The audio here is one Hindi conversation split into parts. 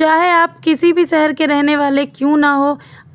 चाहे आप किसी भी शहर के रहने वाले क्यों ना हो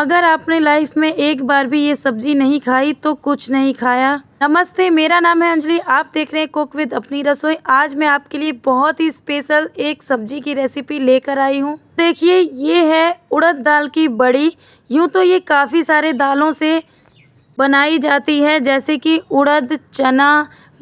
अगर आपने लाइफ में एक बार भी ये सब्जी नहीं खाई तो कुछ नहीं खाया नमस्ते मेरा नाम है अंजलि आप देख रहे हैं कुक विद अपनी रसोई आज मैं आपके लिए बहुत ही स्पेशल एक सब्जी की रेसिपी लेकर आई हूँ देखिए ये है उड़द दाल की बड़ी यूँ तो ये काफ़ी सारे दालों से बनाई जाती है जैसे कि उड़द चना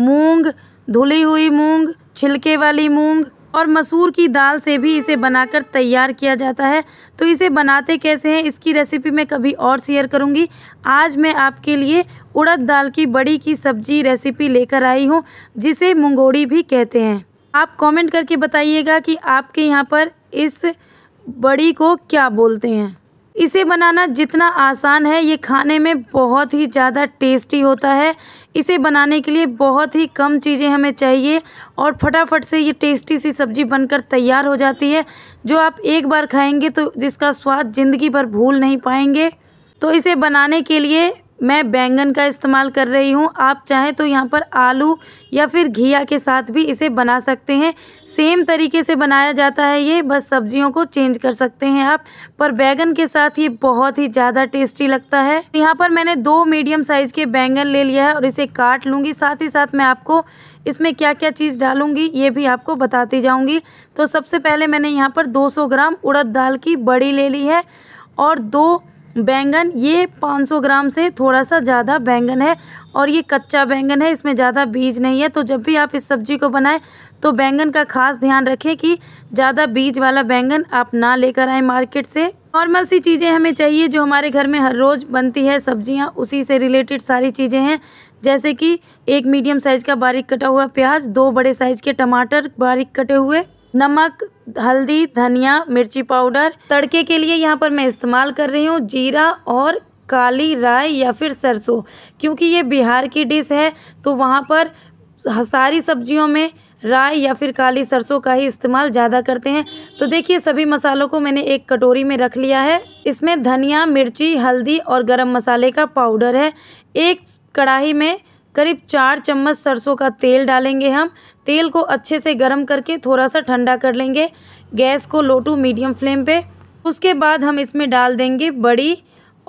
मूँग धुली हुई मूँग छिलके वाली मूँग और मसूर की दाल से भी इसे बनाकर तैयार किया जाता है तो इसे बनाते कैसे हैं इसकी रेसिपी मैं कभी और शेयर करूँगी आज मैं आपके लिए उड़द दाल की बड़ी की सब्जी रेसिपी लेकर आई हूँ जिसे मुंगोड़ी भी कहते हैं आप कमेंट करके बताइएगा कि आपके यहाँ पर इस बड़ी को क्या बोलते हैं इसे बनाना जितना आसान है ये खाने में बहुत ही ज़्यादा टेस्टी होता है इसे बनाने के लिए बहुत ही कम चीज़ें हमें चाहिए और फटाफट से ये टेस्टी सी सब्ज़ी बनकर तैयार हो जाती है जो आप एक बार खाएंगे तो जिसका स्वाद ज़िंदगी भर भूल नहीं पाएंगे तो इसे बनाने के लिए मैं बैंगन का इस्तेमाल कर रही हूँ आप चाहें तो यहाँ पर आलू या फिर घिया के साथ भी इसे बना सकते हैं सेम तरीके से बनाया जाता है ये बस सब्जियों को चेंज कर सकते हैं आप पर बैंगन के साथ ये बहुत ही ज़्यादा टेस्टी लगता है यहाँ पर मैंने दो मीडियम साइज़ के बैंगन ले लिया है और इसे काट लूँगी साथ ही साथ मैं आपको इसमें क्या क्या चीज़ डालूंगी ये भी आपको बताती जाऊँगी तो सबसे पहले मैंने यहाँ पर 200 ग्राम उड़द दाल की बड़ी ले ली है और दो बैंगन ये 500 ग्राम से थोड़ा सा ज़्यादा बैंगन है और ये कच्चा बैंगन है इसमें ज़्यादा बीज नहीं है तो जब भी आप इस सब्जी को बनाएं तो बैंगन का खास ध्यान रखें कि ज़्यादा बीज वाला बैंगन आप ना लेकर आएँ मार्केट से नॉर्मल सी चीज़ें हमें चाहिए जो हमारे घर में हर रोज़ बनती है सब्जियाँ उसी से रिलेटेड सारी चीज़ें हैं जैसे कि एक मीडियम साइज़ का बारीक कटा हुआ प्याज दो बड़े साइज़ के टमाटर बारीक कटे हुए नमक हल्दी धनिया मिर्ची पाउडर तड़के के लिए यहाँ पर मैं इस्तेमाल कर रही हूँ जीरा और काली राय या फिर सरसों क्योंकि ये बिहार की डिश है तो वहाँ पर सारी सब्जियों में राय या फिर काली सरसों का ही इस्तेमाल ज़्यादा करते हैं तो देखिए सभी मसालों को मैंने एक कटोरी में रख लिया है इसमें धनिया मिर्ची हल्दी और गरम मसाले का पाउडर है एक कढ़ाई में करीब चार चम्मच सरसों का तेल डालेंगे हम तेल को अच्छे से गर्म करके थोड़ा सा ठंडा कर लेंगे गैस को लो टू मीडियम फ्लेम पे उसके बाद हम इसमें डाल देंगे बड़ी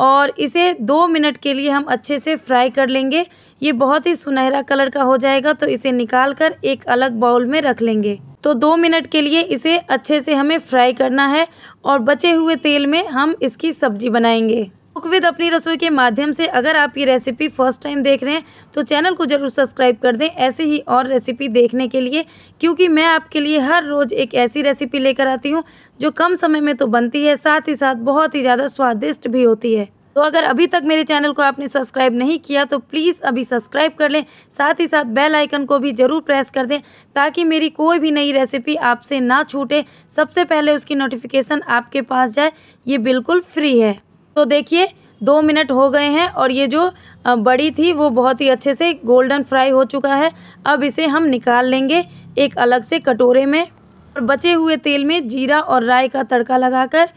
और इसे दो मिनट के लिए हम अच्छे से फ्राई कर लेंगे ये बहुत ही सुनहरा कलर का हो जाएगा तो इसे निकाल कर एक अलग बाउल में रख लेंगे तो दो मिनट के लिए इसे अच्छे से हमें फ्राई करना है और बचे हुए तेल में हम इसकी सब्जी बनाएंगे कुकविद अपनी रसोई के माध्यम से अगर आप ये रेसिपी फर्स्ट टाइम देख रहे हैं तो चैनल को ज़रूर सब्सक्राइब कर दें ऐसे ही और रेसिपी देखने के लिए क्योंकि मैं आपके लिए हर रोज़ एक ऐसी रेसिपी लेकर आती हूँ जो कम समय में तो बनती है साथ ही साथ बहुत ही ज़्यादा स्वादिष्ट भी होती है तो अगर अभी तक मेरे चैनल को आपने सब्सक्राइब नहीं किया तो प्लीज़ अभी सब्सक्राइब कर लें साथ ही साथ बेल आइकन को भी ज़रूर प्रेस कर दें ताकि मेरी कोई भी नई रेसिपी आपसे ना छूटे सबसे पहले उसकी नोटिफिकेशन आपके पास जाए ये बिल्कुल फ्री है तो देखिए दो मिनट हो गए हैं और ये जो बड़ी थी वो बहुत ही अच्छे से गोल्डन फ्राई हो चुका है अब इसे हम निकाल लेंगे एक अलग से कटोरे में और बचे हुए तेल में जीरा और राय का तड़का लगाकर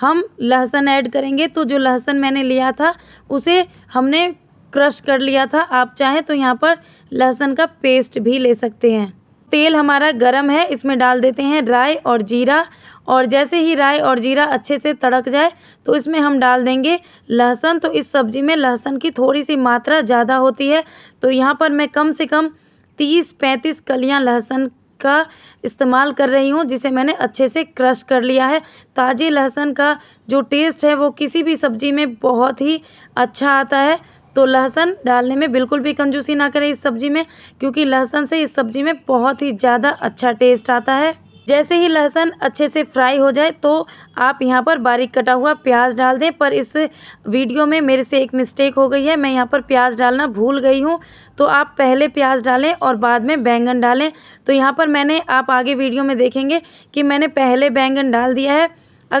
हम लहसुन ऐड करेंगे तो जो लहसुन मैंने लिया था उसे हमने क्रश कर लिया था आप चाहें तो यहाँ पर लहसुन का पेस्ट भी ले सकते हैं तेल हमारा गरम है इसमें डाल देते हैं राय और जीरा और जैसे ही राय और जीरा अच्छे से तड़क जाए तो इसमें हम डाल देंगे लहसुन तो इस सब्ज़ी में लहसुन की थोड़ी सी मात्रा ज़्यादा होती है तो यहाँ पर मैं कम से कम तीस पैंतीस कलियाँ लहसुन का इस्तेमाल कर रही हूँ जिसे मैंने अच्छे से क्रश कर लिया है ताज़े लहसुन का जो टेस्ट है वो किसी भी सब्ज़ी में बहुत ही अच्छा आता है तो लहसन डालने में बिल्कुल भी कंजूसी ना करें इस सब्ज़ी में क्योंकि लहसन से इस सब्ज़ी में बहुत ही ज़्यादा अच्छा टेस्ट आता है जैसे ही लहसन अच्छे से फ्राई हो जाए तो आप यहाँ पर बारीक कटा हुआ प्याज डाल दें पर इस वीडियो में मेरे से एक मिस्टेक हो गई है मैं यहाँ पर प्याज डालना भूल गई हूँ तो आप पहले प्याज डालें और बाद में बैंगन डालें तो यहाँ पर मैंने आप आगे वीडियो में देखेंगे कि मैंने पहले बैंगन डाल दिया है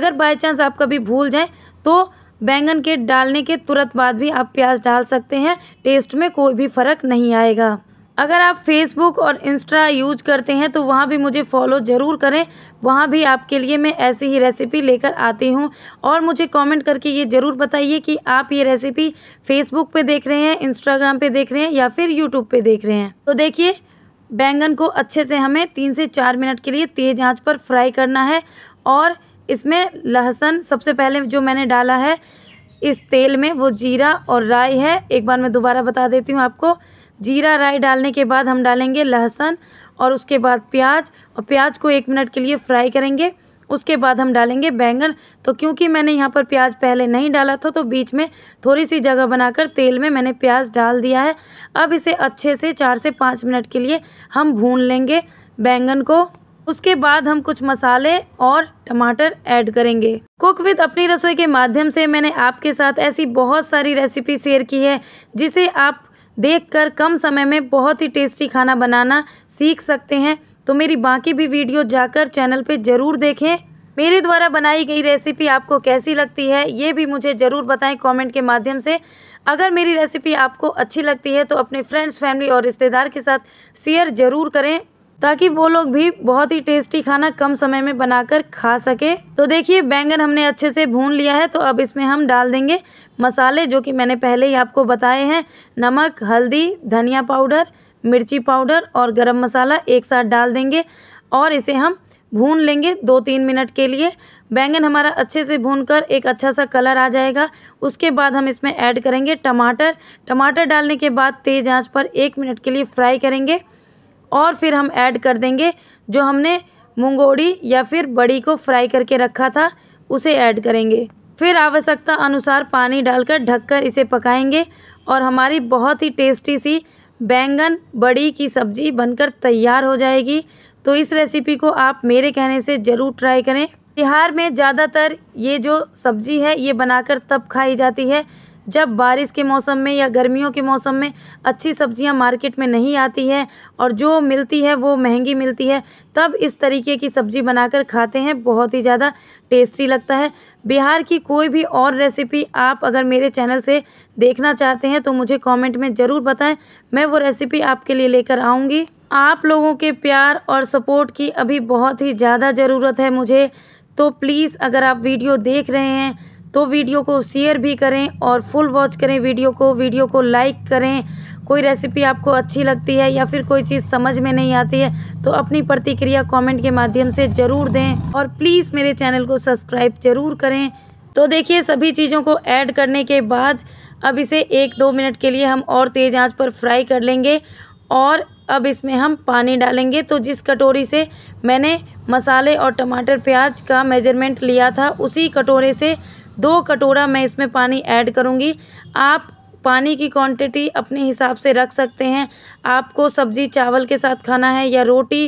अगर बाई चांस आप कभी भूल जाएँ तो बैंगन के डालने के तुरंत बाद भी आप प्याज डाल सकते हैं टेस्ट में कोई भी फ़र्क नहीं आएगा अगर आप फेसबुक और इंस्टा यूज करते हैं तो वहाँ भी मुझे फॉलो ज़रूर करें वहाँ भी आपके लिए मैं ऐसी ही रेसिपी लेकर आती हूँ और मुझे कमेंट करके ये ज़रूर बताइए कि आप ये रेसिपी फेसबुक पे देख रहे हैं इंस्टाग्राम पे देख रहे हैं या फिर यूट्यूब पे देख रहे हैं तो देखिए बैंगन को अच्छे से हमें तीन से चार मिनट के लिए तेज़ आँच पर फ्राई करना है और इसमें लहसुन सबसे पहले जो मैंने डाला है इस तेल में वो जीरा और राई है एक बार मैं दोबारा बता देती हूँ आपको जीरा राई डालने के बाद हम डालेंगे लहसुन और उसके बाद प्याज और प्याज को एक मिनट के लिए फ्राई करेंगे उसके बाद हम डालेंगे बैंगन तो क्योंकि मैंने यहाँ पर प्याज पहले नहीं डाला था तो बीच में थोड़ी सी जगह बनाकर तेल में मैंने प्याज डाल दिया है अब इसे अच्छे से चार से पाँच मिनट के लिए हम भून लेंगे बैंगन को उसके बाद हम कुछ मसाले और टमाटर ऐड करेंगे कुक विद अपनी रसोई के माध्यम से मैंने आपके साथ ऐसी बहुत सारी रेसिपी शेयर की है जिसे आप देखकर कम समय में बहुत ही टेस्टी खाना बनाना सीख सकते हैं तो मेरी बाकी भी वीडियो जाकर चैनल पे ज़रूर देखें मेरे द्वारा बनाई गई रेसिपी आपको कैसी लगती है ये भी मुझे ज़रूर बताएं कमेंट के माध्यम से अगर मेरी रेसिपी आपको अच्छी लगती है तो अपने फ्रेंड्स फैमिली और रिश्तेदार के साथ शेयर ज़रूर करें ताकि वो लोग भी बहुत ही टेस्टी खाना कम समय में बनाकर खा सके तो देखिए बैंगन हमने अच्छे से भून लिया है तो अब इसमें हम डाल देंगे मसाले जो कि मैंने पहले ही आपको बताए हैं नमक हल्दी धनिया पाउडर मिर्ची पाउडर और गरम मसाला एक साथ डाल देंगे और इसे हम भून लेंगे दो तीन मिनट के लिए बैंगन हमारा अच्छे से भून कर एक अच्छा सा कलर आ जाएगा उसके बाद हम इसमें ऐड करेंगे टमाटर टमाटर डालने के बाद तेज़ आंच पर एक मिनट के लिए फ्राई करेंगे और फिर हम ऐड कर देंगे जो हमने मुंगोड़ी या फिर बड़ी को फ्राई करके रखा था उसे ऐड करेंगे फिर आवश्यकता अनुसार पानी डालकर ढककर इसे पकाएंगे और हमारी बहुत ही टेस्टी सी बैंगन बड़ी की सब्ज़ी बनकर तैयार हो जाएगी तो इस रेसिपी को आप मेरे कहने से ज़रूर ट्राई करें बिहार में ज़्यादातर ये जो सब्ज़ी है ये बनाकर तब खाई जाती है जब बारिश के मौसम में या गर्मियों के मौसम में अच्छी सब्जियां मार्केट में नहीं आती है और जो मिलती है वो महंगी मिलती है तब इस तरीके की सब्ज़ी बनाकर खाते हैं बहुत ही ज़्यादा टेस्टी लगता है बिहार की कोई भी और रेसिपी आप अगर मेरे चैनल से देखना चाहते हैं तो मुझे कॉमेंट में ज़रूर बताएँ मैं वो रेसिपी आपके लिए लेकर आऊँगी आप लोगों के प्यार और सपोर्ट की अभी बहुत ही ज़्यादा ज़रूरत है मुझे तो प्लीज़ अगर आप वीडियो देख रहे हैं तो वीडियो को शेयर भी करें और फुल वॉच करें वीडियो को वीडियो को लाइक करें कोई रेसिपी आपको अच्छी लगती है या फिर कोई चीज़ समझ में नहीं आती है तो अपनी प्रतिक्रिया कमेंट के माध्यम से ज़रूर दें और प्लीज़ मेरे चैनल को सब्सक्राइब ज़रूर करें तो देखिए सभी चीज़ों को ऐड करने के बाद अब इसे एक दो मिनट के लिए हम और तेज़ आंच पर फ्राई कर लेंगे और अब इसमें हम पानी डालेंगे तो जिस कटोरी से मैंने मसाले और टमाटर प्याज का मेजरमेंट लिया था उसी कटोरे से दो कटोरा मैं इसमें पानी ऐड करूँगी आप पानी की क्वांटिटी अपने हिसाब से रख सकते हैं आपको सब्जी चावल के साथ खाना है या रोटी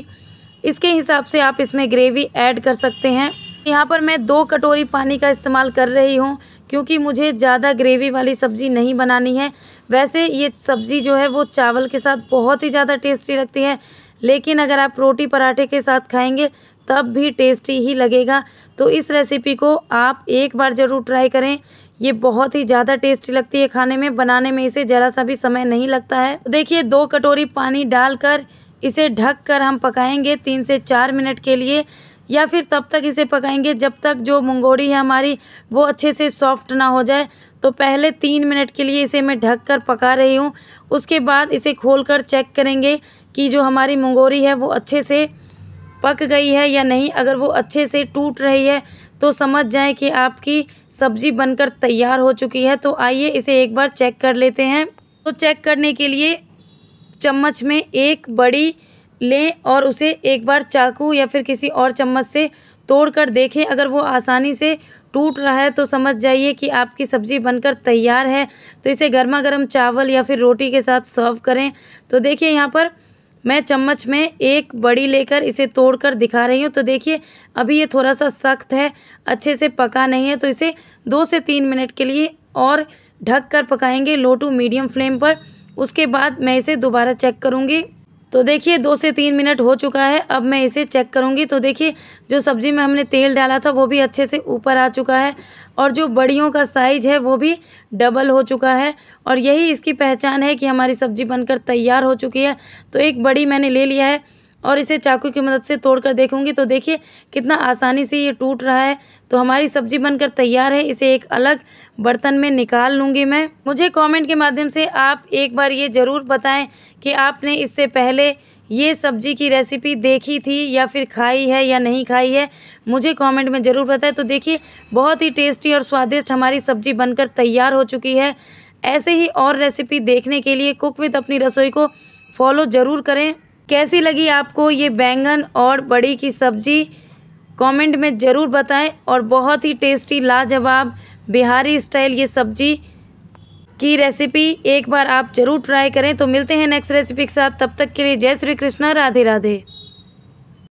इसके हिसाब से आप इसमें ग्रेवी ऐड कर सकते हैं यहाँ पर मैं दो कटोरी पानी का इस्तेमाल कर रही हूँ क्योंकि मुझे ज़्यादा ग्रेवी वाली सब्ज़ी नहीं बनानी है वैसे ये सब्ज़ी जो है वो चावल के साथ बहुत ही ज़्यादा टेस्टी लगती है लेकिन अगर आप रोटी पराठे के साथ खाएंगे तब भी टेस्टी ही लगेगा तो इस रेसिपी को आप एक बार ज़रूर ट्राई करें ये बहुत ही ज़्यादा टेस्टी लगती है खाने में बनाने में इसे ज़रा सा भी समय नहीं लगता है तो देखिए दो कटोरी पानी डालकर इसे ढक कर हम पकाएंगे तीन से चार मिनट के लिए या फिर तब तक इसे पकाएंगे जब तक जो मुंगोड़ी है हमारी वो अच्छे से सॉफ्ट ना हो जाए तो पहले तीन मिनट के लिए इसे मैं ढक कर पका रही हूँ उसके बाद इसे कर चेक करेंगे कि जो हमारी मुंगोरी है वो अच्छे से पक गई है या नहीं अगर वो अच्छे से टूट रही है तो समझ जाएं कि आपकी सब्ज़ी बनकर तैयार हो चुकी है तो आइए इसे एक बार चेक कर लेते हैं तो चेक करने के लिए चम्मच में एक बड़ी लें और उसे एक बार चाकू या फिर किसी और चम्मच से तोड़ कर देखें अगर वो आसानी से टूट रहा है तो समझ जाइए कि आपकी सब्ज़ी बनकर तैयार है तो इसे गर्मा गर्म चावल या फिर रोटी के साथ सर्व करें तो देखिए यहाँ पर मैं चम्मच में एक बड़ी लेकर इसे तोड़कर दिखा रही हूँ तो देखिए अभी ये थोड़ा सा सख्त है अच्छे से पका नहीं है तो इसे दो से तीन मिनट के लिए और ढक कर पकाएंगे लो टू मीडियम फ्लेम पर उसके बाद मैं इसे दोबारा चेक करूँगी तो देखिए दो से तीन मिनट हो चुका है अब मैं इसे चेक करूँगी तो देखिए जो सब्ज़ी में हमने तेल डाला था वो भी अच्छे से ऊपर आ चुका है और जो बड़ियों का साइज है वो भी डबल हो चुका है और यही इसकी पहचान है कि हमारी सब्ज़ी बनकर तैयार हो चुकी है तो एक बड़ी मैंने ले लिया है और इसे चाकू की मदद से तोड़कर देखूंगी तो देखिए कितना आसानी से ये टूट रहा है तो हमारी सब्जी बनकर तैयार है इसे एक अलग बर्तन में निकाल लूँगी मैं मुझे कमेंट के माध्यम से आप एक बार ये ज़रूर बताएं कि आपने इससे पहले ये सब्जी की रेसिपी देखी थी या फिर खाई है या नहीं खाई है मुझे कमेंट में ज़रूर बताएं तो देखिए बहुत ही टेस्टी और स्वादिष्ट हमारी सब्जी बनकर तैयार हो चुकी है ऐसे ही और रेसिपी देखने के लिए कुक विद अपनी रसोई को फॉलो ज़रूर करें कैसी लगी आपको ये बैंगन और बड़ी की सब्ज़ी कमेंट में ज़रूर बताएं और बहुत ही टेस्टी लाजवाब बिहारी स्टाइल ये सब्ज़ी की रेसिपी एक बार आप ज़रूर ट्राई करें तो मिलते हैं नेक्स्ट रेसिपी के साथ तब तक के लिए जय श्री कृष्णा राधे राधे